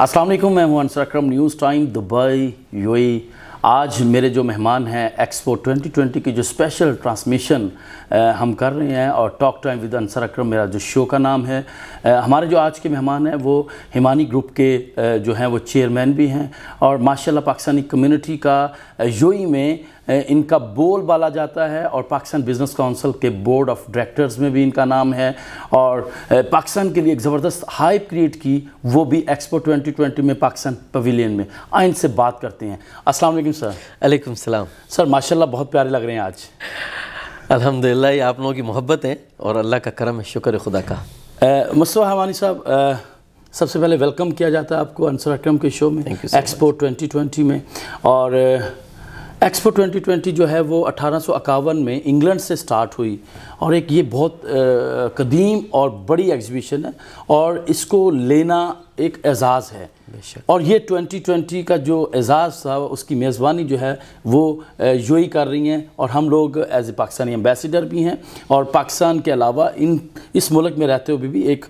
असल मैं हूं Akram news time Dubai UAE आज मेरे जो मेहमान हैं एक्सपो 2020 की जो स्पेशल ट्रांसमिशन हम कर रहे हैं और talk time with Ansar Akram मेरा जो शो का नाम है हमारे जो आज के मेहमान हैं वो हिमानी ग्रुप के जो हैं वो चेयरमैन भी हैं और माशाल्लाह पाकिस्तानी कम्युनिटी का योई में इनका बोल बाला जाता है और पाकिस्तान बिजनेस काउंसिल के बोर्ड ऑफ डायरेक्टर्स में भी इनका नाम है और पाकिस्तान के लिए एक ज़बरदस्त हाइप क्रिएट की वो भी एक्सपो 2020 में पाकिस्तान पवेलियन में आइन से बात करते हैं अस्सलाम वालेकुम सर वालेकुम सलाम सर माशाल्लाह बहुत प्यारे लग रहे हैं आज अल्हम्दुलिल्लाह ये आप लोगों की मोहब्बत है और अल्लाह का करम है शुक्र खुदा का मसवा हवानी साहब सबसे पहले वेलकम किया जाता है आपको अनसर अक्रम के शो में एक्सपो ट्वेंटी ट्वेंटी में और एक्सपो 2020 जो है वो अठारह में इंग्लैंड से स्टार्ट हुई और एक ये बहुत कदीम और बड़ी एग्जीबिशन है और इसको लेना एक एजाज़ है और ये 2020 का जो एजाज़ था उसकी मेज़बानी जो है वो यूई कर रही हैं और हम लोग एज ए पाकिस्तानी एम्बेसडर भी हैं और पाकिस्तान के अलावा इन इस मुल्क में रहते हुए भी एक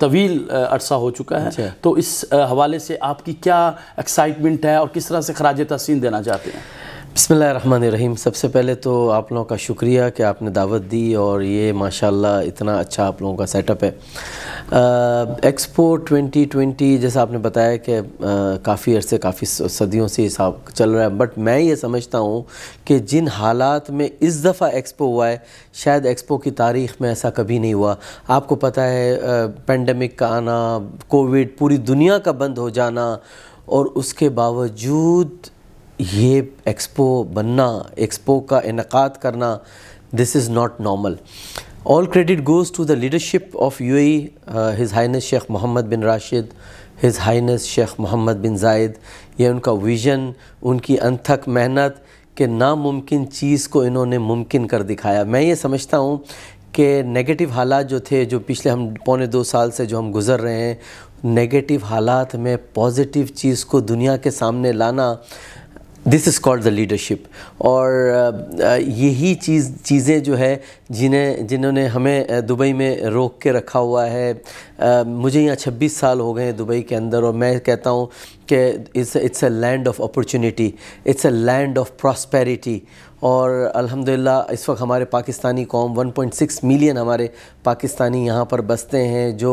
तवील अरसा हो चुका है अच्छा। तो इस हवाले से आपकी क्या एक्साइटमेंट है और किस तरह से खराज तहसीन देना चाहते हैं बसमिल रहीम सबसे पहले तो आप लोगों का शुक्रिया कि आपने दावत दी और ये माशाल्लाह इतना अच्छा आप लोगों का सेटअप है एक्सपो 2020 जैसा आपने बताया कि काफ़ी अरसे काफ़ी सदियों से हिसाब चल रहा है बट मैं ये समझता हूँ कि जिन हालात में इस दफ़ा एक्सपो हुआ है शायद एक्सपो की तारीख में ऐसा कभी नहीं हुआ आपको पता है पेंडेमिक का आना कोविड पूरी दुनिया का बंद हो जाना और उसके बावजूद ये एक्सपो बनना एक्सपो का इनका करना this is not normal. All credit goes to the leadership of UAE, uh, His Highness Sheikh Mohammed bin Rashid, His Highness Sheikh Mohammed bin Zayed. ये उनका विज़न उनकी अनथक मेहनत कि नामुमकिन cheez ko inhone mumkin kar dikhaya main ye samajhta hu ke negative halaat jo the jo pichle hum pone 2 saal se jo hum guzar rahe hain negative halaat mein positive cheez ko duniya ke samne lana this is called the leadership और यही चीज़ चीज़ें जो है जिन्हें जिन्होंने हमें Dubai में रोक के रखा हुआ है मुझे यहाँ 26 साल हो गए हैं दुबई के अंदर और मैं कहता हूँ कि it's a land of opportunity it's a land of prosperity और अल्हम्दुलिल्लाह इस वक्त हमारे पाकिस्तानी कौम 1.6 मिलियन हमारे पाकिस्तानी यहाँ पर बसते हैं जो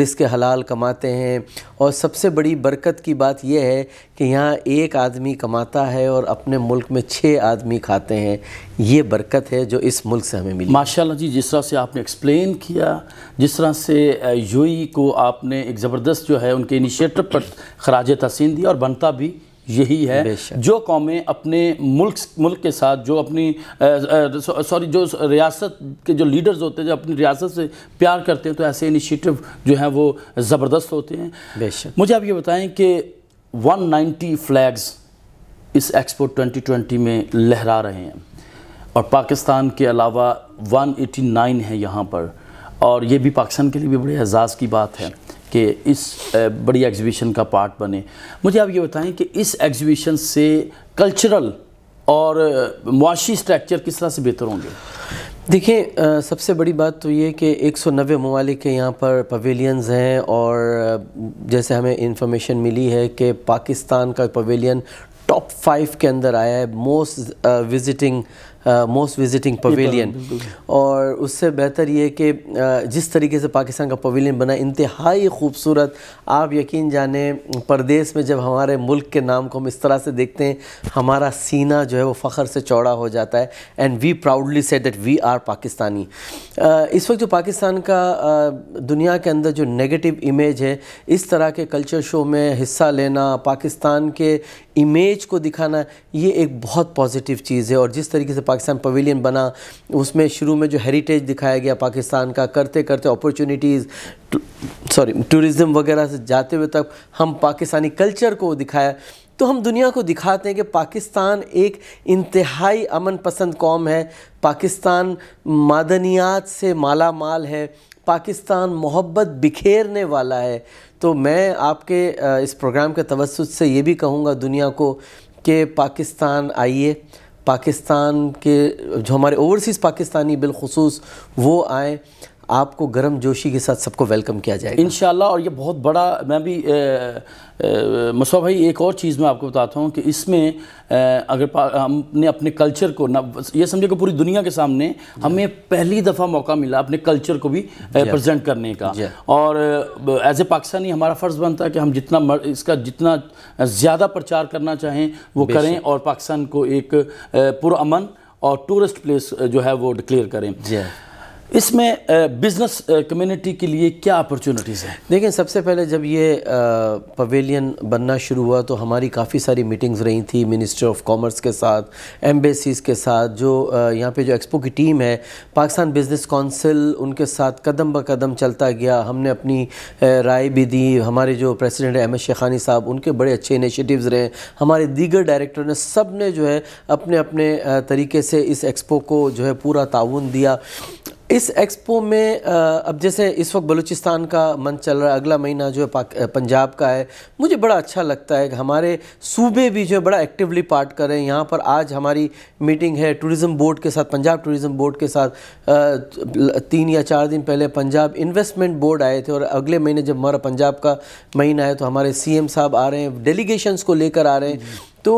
रिस्क हलाल कमाते हैं और सबसे बड़ी बरकत की बात यह है कि यहाँ एक आदमी कमाता है और अपने मुल्क में छः आदमी खाते हैं ये बरकत है जो इस मुल्क से हमें मिली माशाल्लाह जी जिस तरह से आपने एक्सप्लेन किया जिस तरह से यूई को आपने एक ज़बरदस्त जो है उनके इनिशिएटिव पर खराज तहसीन दी और बनता भी यही है जो कौमें अपने मुल्क मुल्क के साथ जो अपनी सॉरी जो रियासत के जो लीडर्स होते हैं जो अपनी रियासत से प्यार करते हैं तो ऐसे इनिशिएटिव जो हैं वो ज़बरदस्त होते हैं बेशक मुझे आप ये बताएं कि 190 फ्लैग्स इस एक्सपो 2020 में लहरा रहे हैं और पाकिस्तान के अलावा 189 है यहाँ पर और ये भी पाकिस्तान के लिए भी बड़े एजाज़ की बात है कि इस बड़ी एग्जीबिशन का पार्ट बने मुझे आप ये बताएं कि इस एग्जीबिशन से कल्चरल और मुआशी स्ट्रक्चर किस तरह से बेहतर होंगे देखिए सबसे बड़ी बात तो ये कि एक सौ नबे ममालिक के यहाँ पर पवेलियंस हैं और जैसे हमें इंफॉर्मेशन मिली है कि पाकिस्तान का पवेलियन टॉप फाइव के अंदर आया है most visiting most visiting pavilion और उससे बेहतर ये कि uh, जिस तरीके से पाकिस्तान का पवेलियन बना इंतहाई खूबसूरत आप यकीन जाने परदेस में जब हमारे मुल्क के नाम को हम इस तरह से देखते हैं हमारा सीना जो है वो फ़ख्र से चौड़ा हो जाता है and we proudly set that we are Pakistani uh, इस वक्त जो पाकिस्तान का uh, दुनिया के अंदर जो नेगेटिव इमेज है इस तरह के कल्चर शो में हिस्सा लेना पाकिस्तान के इमेज को दिखाना ये एक बहुत पॉजिटिव चीज़ है और जिस तरीके से पाकिस्तान पवेलियन बना उसमें शुरू में जो हेरिटेज दिखाया गया पाकिस्तान का करते करते अपॉर्चुनिटीज़ सॉरी टूरिज़्म वगैरह से जाते हुए तक हम पाकिस्तानी कल्चर को दिखाया तो हम दुनिया को दिखाते हैं कि पाकिस्तान एक इंतहाई अमन पसंद कौम है पाकिस्तान मादनियात से माला माल है पाकिस्तान मोहब्बत बिखेरने वाला है तो मैं आपके इस प्रोग्राम के तवसत से ये भी कहूँगा दुनिया को कि पाकिस्तान आइए पाकिस्तान के जो हमारे ओवरसीज़ पाकिस्तानी बिलखसूस वो आएँ आपको गर्म जोशी के साथ सबको वेलकम किया जाएगा इन और ये बहुत बड़ा मैं भी मसवा भाई एक और चीज़ मैं आपको बताता हूँ कि इसमें अगर हमने अपने कल्चर को ना ये समझे कि पूरी दुनिया के सामने हमें पहली दफ़ा मौका मिला अपने कल्चर को भी प्रेजेंट करने का और एज ए पाकिस्तानी हमारा फ़र्ज़ बनता है कि हम जितना मर, इसका जितना ज़्यादा प्रचार करना चाहें वो करें और पाकिस्तान को एक पुरअमन और टूरिस्ट प्लेस जो है वो डिक्लेयर करें इसमें बिज़नेस कम्युनिटी के लिए क्या अपॉर्चुनिटीज़ हैं देखिए सबसे पहले जब ये पवेलियन बनना शुरू हुआ तो हमारी काफ़ी सारी मीटिंग्स रही थी मिनिस्टर ऑफ कॉमर्स के साथ एम्बेसीज़ के साथ जो यहाँ पे जो एक्सपो की टीम है पाकिस्तान बिज़नेस काउंसिल उनके साथ कदम ब कदम चलता गया हमने अपनी राय भी दी हमारे जो प्रेसिडेंट अहमद शेखानी साहब उनके बड़े अच्छे इनिशियटिवस रहे हमारे दीगर डायरेक्टर ने सब ने जो है अपने अपने तरीके से इस एक्सपो को जो है पूरा ताउन दिया इस एक्सपो में अब जैसे इस वक्त बलूचिस्तान का मन चल रहा है अगला महीना जो है पंजाब का है मुझे बड़ा अच्छा लगता है कि हमारे सूबे भी जो है बड़ा एक्टिवली पार्ट कर रहे हैं यहाँ पर आज हमारी मीटिंग है टूरिज़्म बोर्ड के साथ पंजाब टूरिज़्म बोर्ड के साथ तीन या चार दिन पहले पंजाब इन्वेस्टमेंट बोर्ड आए थे और अगले महीने जब हमारा पंजाब का महीना है तो हमारे सी साहब आ रहे हैं डेलीगेशन को लेकर आ रहे हैं तो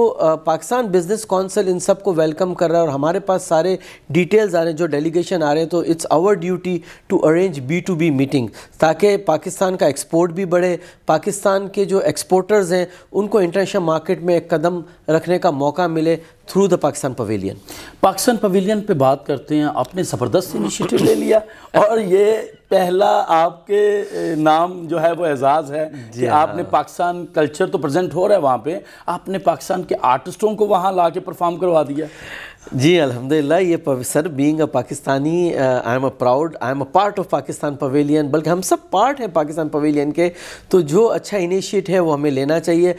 पाकिस्तान बिजनेस काउंसिल इन सब को वेलकम कर रहा है और हमारे पास सारे डिटेल्स आ रहे हैं जो डेलीगेशन आ रहे हैं तो it's our duty to arrange B to B meeting ताकि पाकिस्तान का एक्सपोर्ट भी बढ़े पाकिस्तान के जो एक्सपोर्टर्स हैं उनको इंटरनेशनल मार्केट में एक कदम रखने का मौका मिले through the Pakistan pavilion Pakistan pavilion पर बात करते हैं आपने ज़बरदस्त इनिशियटिव ले लिया और ये पहला आपके नाम जो है वो एजाज़ है कि हाँ। आपने पाकिस्तान कल्चर तो प्रेजेंट हो रहा है वहाँ पे आपने पाकिस्तान के आर्टिस्टों को वहाँ ला के परफॉर्म करवा दिया जी अल्हम्दुलिल्लाह ये sir being a Pakistani I am a proud I am a part of Pakistan pavilion बल्कि हम सब पार्ट हैं पाकिस्तान पवेलियन के तो जो अच्छा इनिशिएट है वो हमें लेना चाहिए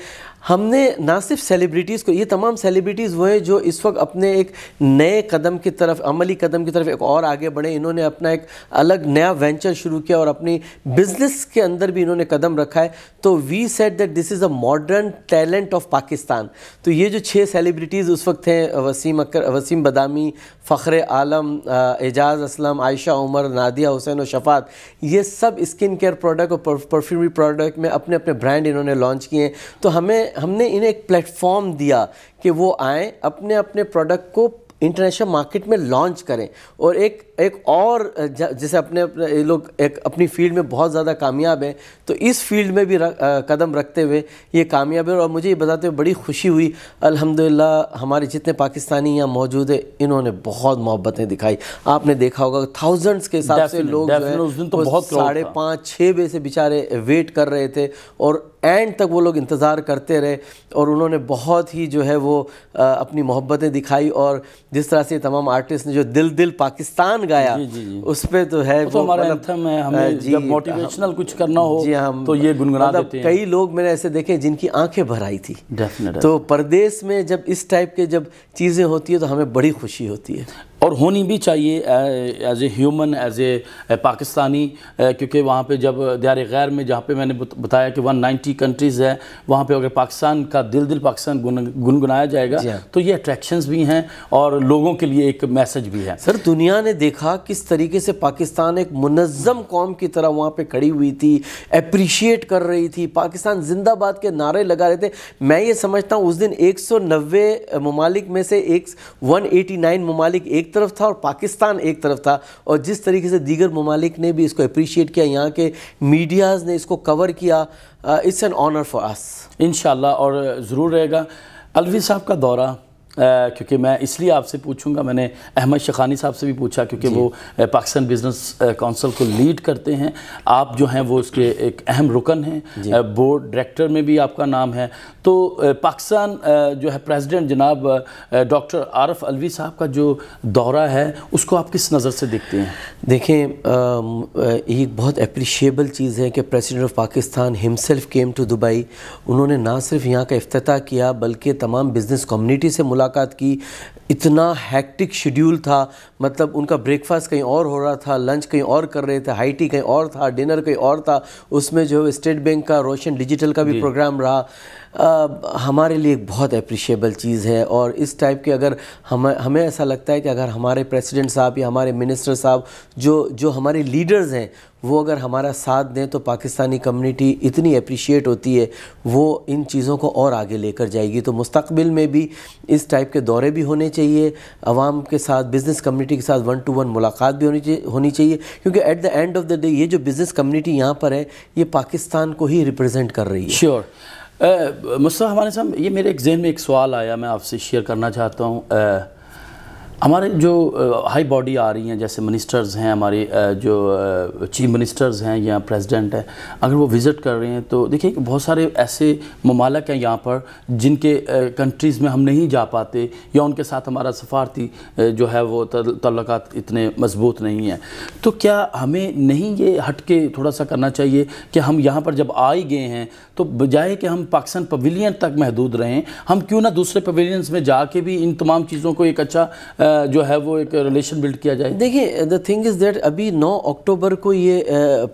हमने ना सिर्फ सेलिब्रिटीज़ को ये तमाम सेलिब्रिटीज़ वो हैं जो इस वक्त अपने एक नए कदम की तरफ अमली कदम की तरफ एक और आगे बढ़े इन्होंने अपना एक अलग नया वेंचर शुरू किया और अपनी बिजनेस के अंदर भी इन्होंने कदम रखा है तो we set that this is a modern talent of Pakistan तो ये जो छः सेलिब्रिटीज़ उस वक्त हैं वसीम अकर वसीम बदामी फ़ख्र आलम एजाज़ असलम आयशा उमर नादिया हुसैन और शफात ये सब स्किन केयर प्रोडक्ट और परफ्यूमरी प्रोडक्ट में अपने अपने ब्रांड इन्होंने लॉन्च किए हैं तो हमें हमने इन्हें एक प्लेटफॉर्म दिया कि वो आएँ अपने अपने प्रोडक्ट को इंटरनेशनल मार्केट में लॉन्च करें और एक एक और जैसे अपने अपने ये लोग एक अपनी फील्ड में बहुत ज़्यादा कामयाब हैं तो इस फील्ड में भी रख, आ, कदम रखते हुए ये कामयाब है और मुझे ये बताते हुए बड़ी खुशी हुई अल्हम्दुलिल्लाह हमारे जितने पाकिस्तानी यहाँ मौजूद है इन्होंने बहुत मोहब्बतें दिखाई आपने देखा होगा थाउजेंड्स के हिसाब से लोग तो साढ़े पाँच छः बजे से बेचारे वेट कर रहे थे और एंड तक वो लोग इंतज़ार करते रहे और उन्होंने बहुत ही जो है वो आ, अपनी मोहब्बतें दिखाई और जिस तरह से तमाम आर्टिस्ट ने जो दिल दिल पाकिस्तान गाया जी, जी, जी। उस पर तो है तो हमारा एंथम मतलब, है हमें जब मोटिवेशनल कुछ करना हो जी हम तो ये गुनगुना मतलब कई लोग मैंने ऐसे देखे जिनकी आंखें भर आई थी तो परदेश में जब इस टाइप के जब चीज़ें होती है तो हमें बड़ी खुशी होती है और होनी भी चाहिए as a human as a Pakistani क्योंकि वहाँ पे जब दार गैर में जहाँ पे मैंने बताया कि 190 कंट्रीज़ है वहाँ पे अगर पाकिस्तान का दिल दिल पाकिस्तान गुनगुनाया जाएगा हाँ। तो ये अट्रैक्शंस भी हैं और लोगों के लिए एक मैसेज भी है सर दुनिया ने देखा किस तरीके से पाकिस्तान एक मुनज़म कौम की तरह वहाँ पर खड़ी हुई थी अप्रीशिएट कर रही थी पाकिस्तान जिंदाबाद के नारे लगा रहे थे मैं ये समझता हूँ उस दिन एक सौ ममालिक में से एक वन एटी ममालिक एक तरफ था और पाकिस्तान एक तरफ था और जिस तरीके से दीगर ममालिक ने भी इसको अप्रिशिएट किया यहाँ के मीडियाज़ ने इसको कवर किया it's an honour for us in और ज़रूर रहेगा अलवी साहब का दौरा क्योंकि मैं इसलिए आपसे पूछूंगा मैंने अहमद शखानी साहब से भी पूछा क्योंकि वो पाकिस्तान बिजनेस काउंसिल को लीड करते हैं आप जो हैं वो उसके एक अहम रुकन हैं बोर्ड डायरेक्टर में भी आपका नाम है तो पाकिस्तान जो है प्रेसिडेंट जनाब डॉक्टर आरफ अलवी साहब का जो दौरा है उसको आप किस नज़र से देखते हैं देखें एक बहुत अप्रिशिएबल चीज़ है कि president of Pakistan himself came to Dubai उन्होंने ना सिर्फ यहाँ का अफ्ताह किया बल्कि तमाम बिज़नेस कम्युनिटी से मुला मुलाकात की इतना हैक्टिक शेड्यूल था मतलब उनका ब्रेकफास्ट कहीं और हो रहा था लंच कहीं और कर रहे थे हाई टी कहीं और था डिनर कहीं और था उसमें जो स्टेट बैंक का रोशन डिजिटल का भी प्रोग्राम रहा आ, हमारे लिए एक बहुत अप्रिशिएबल चीज़ है और इस टाइप के अगर हम हमें ऐसा लगता है कि अगर हमारे प्रेसिडेंट साहब या हमारे मिनिस्टर साहब जो जो हमारे लीडर्स हैं वो अगर हमारा साथ दें तो पाकिस्तानी कम्युनिटी इतनी अप्रिशिएट होती है वो इन चीज़ों को और आगे लेकर जाएगी तो मुस्तबिल में भी इस टाइप के दौरे भी होने चाहिए आवाम के साथ बिज़नेस कम्युनिटी के साथ वन टू वन मुलाकात भी होनी चाहिए होनी चाहिए क्योंकि at the end of the day ये जो बिज़नेस कम्युनिटी यहाँ पर है ये पाकिस्तान को ही रिप्रजेंट कर रही है श्योर sure. मुस्तफ़ा हमारे साहब ये मेरे एक जहन में एक सवाल आया मैं आपसे शेयर करना चाहता हूँ हमारे जो हाई बॉडी आ रही हैं जैसे मिनिस्टर्स हैं हमारे जो चीफ मिनिस्टर्स हैं या प्रेसिडेंट हैं अगर वो विज़िट कर रहे हैं तो देखिए बहुत सारे ऐसे ममालक हैं यहाँ पर जिनके कंट्रीज़ में हम नहीं जा पाते या उनके साथ हमारा सफारती जो है वो तल्लक इतने मजबूत नहीं हैं तो क्या हमें नहीं ये हट के थोड़ा सा करना चाहिए कि हम यहाँ पर जब आ ही गए हैं तो बजाय कि हम पाकिस्तान पवेलियन तक महदूद रहें हम क्यों ना दूसरे पवेलियंस में जा भी इन तमाम चीज़ों को एक अच्छा जो है वो एक रिलेशन बिल्ड किया जाए देखिए द थिंग इज़ दैट अभी 9 अक्टूबर को ये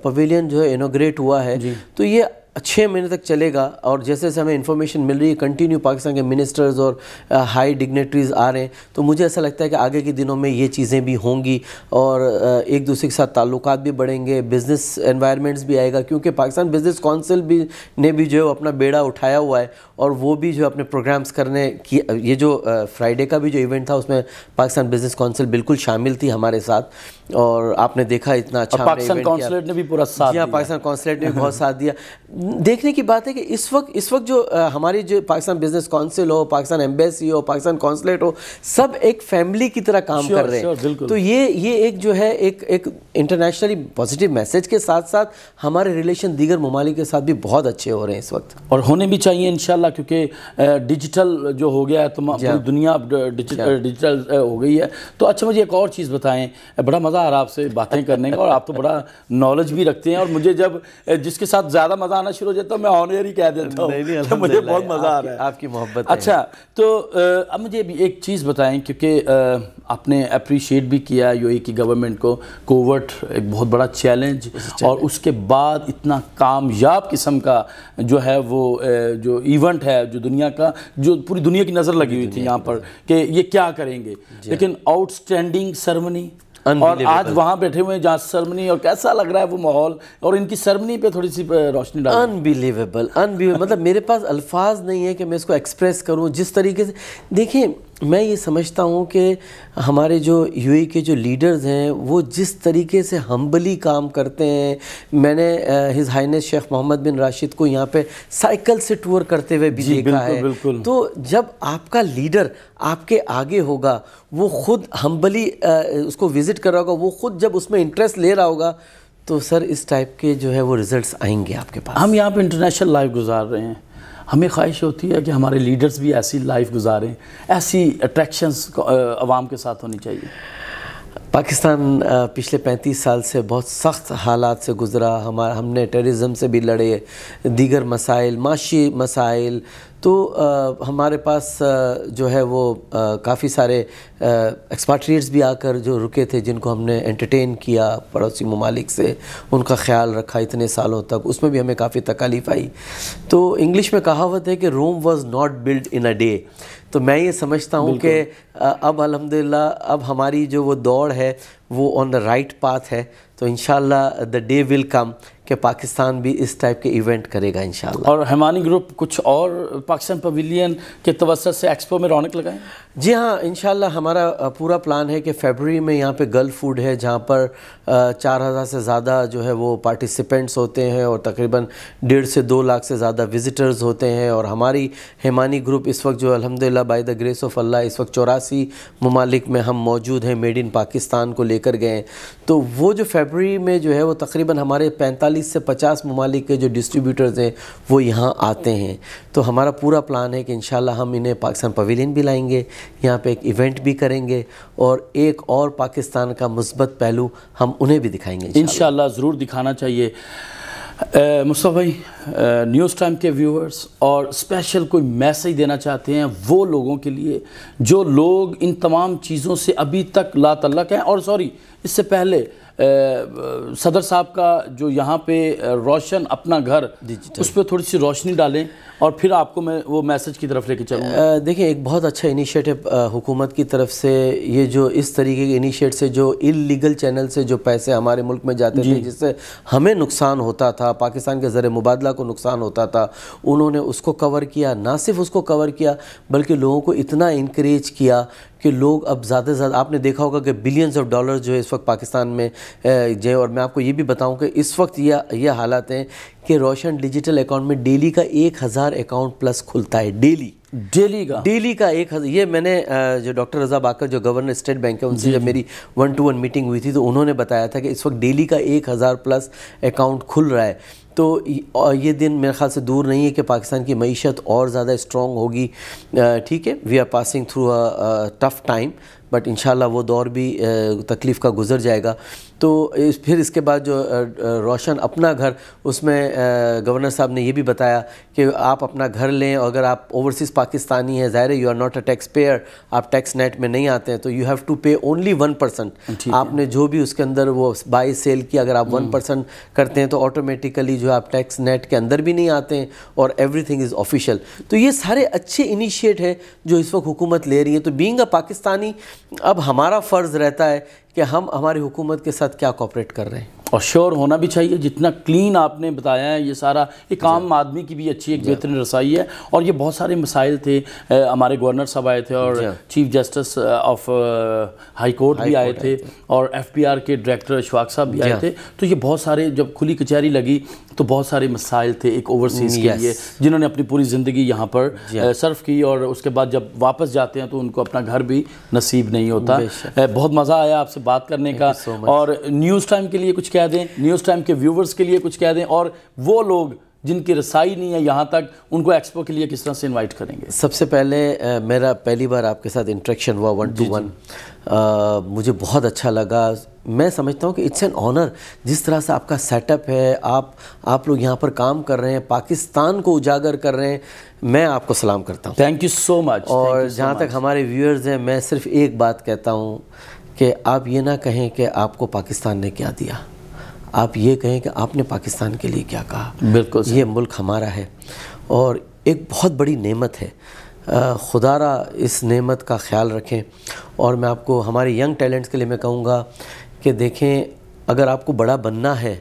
पवेलियन जो है इनोग्रेट हुआ है तो ये छः महीने तक चलेगा और जैसे जैसे हमें इन्फॉर्मेशन मिल रही है कंटिन्यू पाकिस्तान के मिनिस्टर्स और हाई डिग्नेटरीज आ रहे हैं तो मुझे ऐसा लगता है कि आगे के दिनों में ये चीज़ें भी होंगी और एक दूसरे के साथ ताल्लुक भी बढ़ेंगे बिज़नेस एनवायरनमेंट्स भी आएगा क्योंकि पाकिस्तान बिज़नेस काउंसिल भी ने भी जो है अपना बेड़ा उठाया हुआ है और वो भी जो अपने प्रोग्राम्स करने की ये जो फ्राइडे का भी जो इवेंट था उसमें पाकिस्तान बिज़नेस काउंसिल बिल्कुल शामिल थी हमारे साथ और आपने देखा इतना अच्छा पाकिस्तान काउंसिलेट ने भी पूरा साथ हाँ, दिया पाकिस्तान काउंसिलेट ने बहुत साथ दिया देखने की बात है कि इस वक्त इस वक्त जो हमारी जो पाकिस्तान बिजनेस काउंसिल हो पाकिस्तान एम्बेसी हो पाकिस्तान कौंसलेट हो सब एक फैमिली की तरह काम sure, कर रहे हैं sure, तो ये ये एक जो है एक एक इंटरनेशनली पॉजिटिव मैसेज के साथ साथ हमारे रिलेशन दीगर ममालिक के साथ भी बहुत अच्छे हो रहे हैं इस वक्त और होने भी चाहिए इन क्योंकि डिजिटल जो हो गया है तो हाँ। दुनिया डिजिटल हाँ। हो गई है तो अच्छा मुझे एक और चीज़ बताएं बड़ा मज़ा आ रहा है आपसे बातें करने का और आप तो बड़ा नॉलेज भी रखते हैं और मुझे जब जिसके साथ ज़्यादा मज़ा आना शुरू हो जाता मैं ऑनियर ही कह देता हूँ तो मुझे बहुत मज़ा आ रहा है आपकी मोहब्बत अच्छा तो अब मुझे अभी एक चीज़ बताएं क्योंकि आपने अप्रिशिएट भी किया यू e की गवर्नमेंट को कोवर्ट एक बहुत बड़ा चैलेंज और उसके बाद इतना कामयाब किस्म का जो है वो जो इवेंट है जो दुनिया का जो पूरी दुनिया की नज़र लगी हुई थी यहाँ पर कि ये क्या करेंगे लेकिन आउटस्टैंडिंग सरमनी और आज वहां बैठे हुए हैं जहाँ सरमनी और कैसा लग रहा है वो माहौल और इनकी सरमनी पे थोड़ी सी रोशनी डाल अनबिलीवेबल अनबिलीवेबल मतलब मेरे पास अल्फाज नहीं है कि मैं इसको एक्सप्रेस करूं जिस तरीके से देखिए मैं ये समझता हूँ कि हमारे जो यू के जो लीडर्स हैं वो जिस तरीके से हम्बली काम करते हैं मैंने his highness Sheikh Mohammed bin Rashid को यहाँ पे साइकिल से टूर करते हुए भी देखा बिल्कुल, है बिल्कुल। तो जब आपका लीडर आपके आगे होगा वो खुद हम्बली उसको विज़िट कर रहा होगा वो खुद जब उसमें इंटरेस्ट ले रहा होगा तो सर इस टाइप के जो है वो रिज़ल्ट आएंगे आपके पास हम यहाँ पर इंटरनेशनल लाइफ गुजार रहे हैं हमें ख्वाहिश होती है कि हमारे लीडर्स भी ऐसी लाइफ गुजारें ऐसी अट्रैक्शंस आवाम के साथ होनी चाहिए पाकिस्तान पिछले 35 साल से बहुत सख्त हालात से गुज़रा हमारा हमने टेररिज़म से भी लड़े दीगर मसाइल माशी मसाइल तो आ, हमारे पास आ, जो है वो काफ़ी सारे एक्सपाट्रिएट्स भी आकर जो रुके थे जिनको हमने एंटरटेन किया पड़ोसी ममालिक से उनका ख्याल रखा इतने सालों तक उसमें भी हमें काफ़ी तकालीफ आई तो इंग्लिश में कहावत है कि Rome was not build in a day तो मैं ये समझता हूँ कि अब अलहमदिल्ला अब हमारी जो वो दौड़ है वो ऑन द राइट पाथ है तो in the day will come कि पाकिस्तान भी इस टाइप के इवेंट करेगा इन और हमानी ग्रुप कुछ और पाकिस्तान पवेलियन के तवसत से एक्सपो में रौनक लगाएं जी हाँ इन हमारा पूरा प्लान है कि फेबररी में यहाँ पे गर्ल फूड है जहाँ पर चार हज़ार से ज़्यादा जो है वो पार्टिसिपेंट्स होते हैं और तकरीबन डेढ़ से दो लाख से ज़्यादा विजिटर्स होते हैं और हमारी हेमानी ग्रुप इस वक्त जो अलहमदिल्ला by the grace of Allah इस वक्त चौरासी ममालिक में हम मौजूद हैं मेड इन पाकिस्तान को ले लेकर गए तो वो जो फेबररी में जो है वो तकरीबन हमारे 45 से 50 ममालिक के जो डिस्ट्रीब्यूटर्स हैं वो यहाँ आते हैं तो हमारा पूरा प्लान है कि इन हम इन्हें पाकिस्तान पवेलियन भी लाएंगे यहाँ पर एक इवेंट भी करेंगे और एक और पाकिस्तान का मुस्बत पहलू हम उन्हें भी दिखाएंगे इन ज़रूर दिखाना चाहिए मुस्तफ़ भाई न्यूज़ टाइम के व्यूअर्स और स्पेशल कोई मैसेज देना चाहते हैं वो लोगों के लिए जो लोग इन तमाम चीज़ों से अभी तक लातल्लक हैं और सॉरी इससे पहले सदर साहब का जो यहाँ पे रोशन अपना घर उस पर थोड़ी सी रोशनी डालें और फिर आपको मैं वो मैसेज की तरफ लेके चलूँगा देखिए एक बहुत अच्छा इनिशिएटिव हुकूमत की तरफ से ये जो इस तरीके के इनिशिएट से जो इलीगल चैनल से जो पैसे हमारे मुल्क में जाते थे जिससे हमें नुकसान होता था पाकिस्तान के ज़र मुबादला को नुकसान होता था उन्होंने उसको कवर किया ना सिर्फ उसको कवर किया बल्कि लोगों को इतना इनक्रेज किया कि लोग अब ज़्यादा से ज़्यादा आपने देखा होगा कि बिलियंस ऑफ डॉलर जो है इस वक्त पाकिस्तान में जो और मैं आपको ये भी बताऊँ कि इस वक्त यह यह हालात हैं कि रोशन डिजिटल अकाउंट में डेली का एक हज़ार अकाउंट प्लस खुलता है डेली डेली का डेली का एक हज़ार ये मैंने जो डॉक्टर रजा बाकर जो गवर्नर स्टेट बैंक है उनसे जब मेरी वन टू वन मीटिंग हुई थी तो उन्होंने बताया था कि इस वक्त डेली का एक हज़ार प्लस अकाउंट खुल रहा है तो ये दिन मेरे ख्याल से दूर नहीं है कि पाकिस्तान की मीशत और ज़्यादा स्ट्रॉन्ग होगी ठीक है we are passing through a tough time but in वो दौर भी तकलीफ़ का गुजर जाएगा तो इस फिर इसके बाद जो रोशन अपना घर उसमें गवर्नर साहब ने ये भी बताया कि आप अपना घर लें अगर आप ओवरसीज़ पाकिस्तानी हैं ज़ाहिर you are not a tax payer आप टैक्स नेट में नहीं आते हैं तो you have to pay only one percent आपने जो भी उसके अंदर वो बाई सेल की अगर आप वन हम्म। परसेंट करते हैं तो ऑटोमेटिकली जो आप टैक्स नेट के अंदर भी नहीं आते हैं और एवरीथिंग इज़ ऑफिशियल तो ये सारे अच्छे इनिशिएट हैं जो इस वक्त हुकूमत ले रही है तो बींग अ पाकिस्तानी अब हमारा फ़र्ज़ रहता है कि हम हमारी हुकूमत के साथ क्या कॉपरेट कर रहे हैं और श्योर होना भी चाहिए जितना क्लीन आपने बताया है ये सारा एक आम आदमी की भी अच्छी एक बेहतरीन रसाई है और ये बहुत सारे मसाइल थे हमारे गवर्नर साहब आए थे और chief justice of high court भी आए थे और एफपीआर के डायरेक्टर अशफाक साहब भी आए थे तो ये बहुत सारे जब खुली कचहरी लगी तो बहुत सारे मसाइल थे एक ओवरसीज़ के लिए जिन्होंने अपनी पूरी ज़िंदगी यहाँ पर सर्व की और उसके बाद जब वापस जाते हैं तो उनको अपना घर भी नसीब नहीं होता बहुत मज़ा आया आपसे आपसे बात करने का so और न्यूज़ टाइम के लिए कुछ कह दें न्यूज़ टाइम के व्यूवर्स के लिए कुछ कह दें और वो लोग जिनकी रसाई नहीं है यहाँ तक उनको एक्सपो के लिए किस तरह से इनवाइट करेंगे सबसे पहले आ, मेरा पहली बार आपके साथ इंट्रैक्शन हुआ वन टू वन मुझे बहुत अच्छा लगा मैं समझता हूँ कि इट्स एन ऑनर जिस तरह से आपका सेटअप है आप आप लोग यहाँ पर काम कर रहे हैं पाकिस्तान को उजागर कर रहे हैं मैं आपको सलाम करता हूँ थैंक यू सो मच और so जहाँ तक हमारे व्यूअर्स हैं मैं सिर्फ एक बात कहता हूँ कि आप ये ना कहें कि आपको पाकिस्तान ने क्या दिया आप ये कहें कि आपने पाकिस्तान के लिए क्या कहा बिल्कुल ये मुल्क हमारा है और एक बहुत बड़ी नेमत है खुदारा इस नेमत का ख्याल रखें और मैं आपको हमारे यंग टैलेंट्स के लिए मैं कहूँगा कि देखें अगर आपको बड़ा बनना है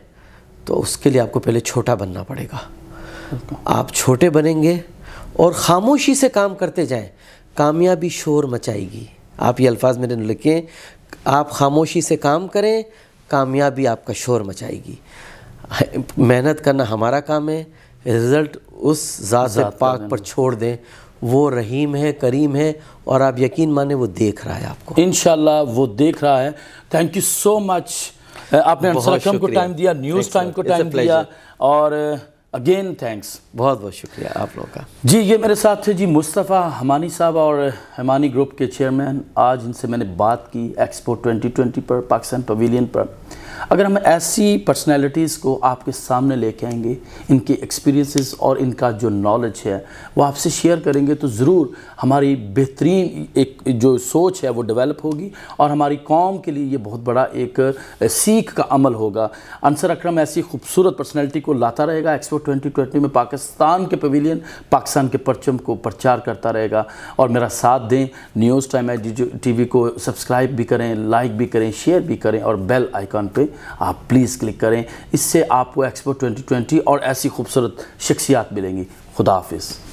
तो उसके लिए आपको पहले छोटा बनना पड़ेगा आप छोटे बनेंगे और ख़ामोशी से काम करते जाएं कामयाबी शोर मचाएगी आप ये अल्फाज मेरे लिखें आप खामोशी से काम करें कामयाबी आपका शोर मचाएगी मेहनत करना हमारा काम है रिज़ल्ट उस ज़ात पाक पर छोड़ दें वो रहीम है करीम है और आप यकीन माने वो देख रहा है आपको इन वो देख रहा है थैंक यू सो मच आपने को टाइम दिया न्यूज़ टाइम को टाइम दिया और अगेन थैंक्स बहुत बहुत शुक्रिया आप लोगों का जी ये मेरे साथ थे जी मुस्तफ़ा हमानी साहब और हमानी ग्रुप के चेयरमैन आज इनसे मैंने बात की एक्सपो 2020 पर पाकिस्तान पवेलियन पर अगर हम ऐसी पर्सनैलिटीज़ को आपके सामने लेके आएंगे इनके एक्सपीरियंसेस और इनका जो नॉलेज है वो आपसे शेयर करेंगे तो ज़रूर हमारी बेहतरीन एक जो सोच है वो डेवलप होगी और हमारी कौम के लिए ये बहुत बड़ा एक सीख का अमल होगा अनसर अक्रम ऐसी खूबसूरत पर्सनैलिटी को लाता रहेगा एक्सपो ट्वेंटी ट्वेंटी में पाकिस्तान के पवीलियन पाकिस्तान के परचम को प्रचार करता रहेगा और मेरा साथ दें न्यूज़ टाइम टी को सब्सक्राइब भी करें लाइक भी करें शेयर भी करें और बेल आइकॉन पर आप प्लीज़ क्लिक करें इससे आपको एक्सपो 2020 और ऐसी खूबसूरत शख्सियात मिलेंगी खुदा हाफिज़